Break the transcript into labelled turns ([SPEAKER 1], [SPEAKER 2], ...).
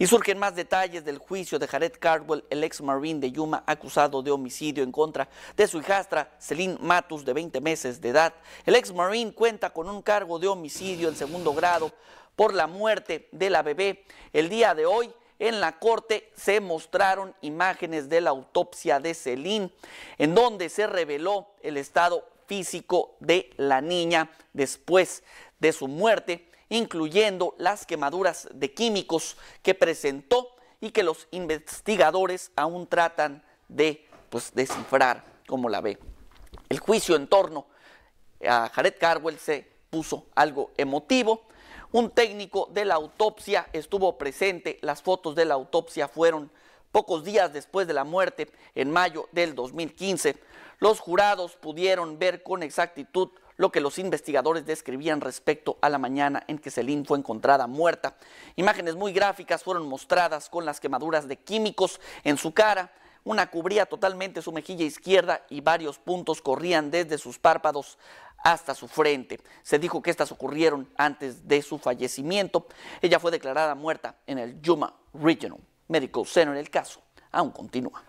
[SPEAKER 1] Y surgen más detalles del juicio de Jared Cardwell, el ex marine de Yuma, acusado de homicidio en contra de su hijastra Celine Matus, de 20 meses de edad. El ex marine cuenta con un cargo de homicidio en segundo grado por la muerte de la bebé. El día de hoy, en la corte se mostraron imágenes de la autopsia de Celine, en donde se reveló el estado físico de la niña después de su muerte incluyendo las quemaduras de químicos que presentó y que los investigadores aún tratan de pues, descifrar como la ve. El juicio en torno a Jared Carwell se puso algo emotivo. Un técnico de la autopsia estuvo presente, las fotos de la autopsia fueron pocos días después de la muerte, en mayo del 2015. Los jurados pudieron ver con exactitud lo que los investigadores describían respecto a la mañana en que Celine fue encontrada muerta. Imágenes muy gráficas fueron mostradas con las quemaduras de químicos en su cara, una cubría totalmente su mejilla izquierda y varios puntos corrían desde sus párpados hasta su frente. Se dijo que estas ocurrieron antes de su fallecimiento. Ella fue declarada muerta en el Yuma Regional Medical Center. El caso aún continúa.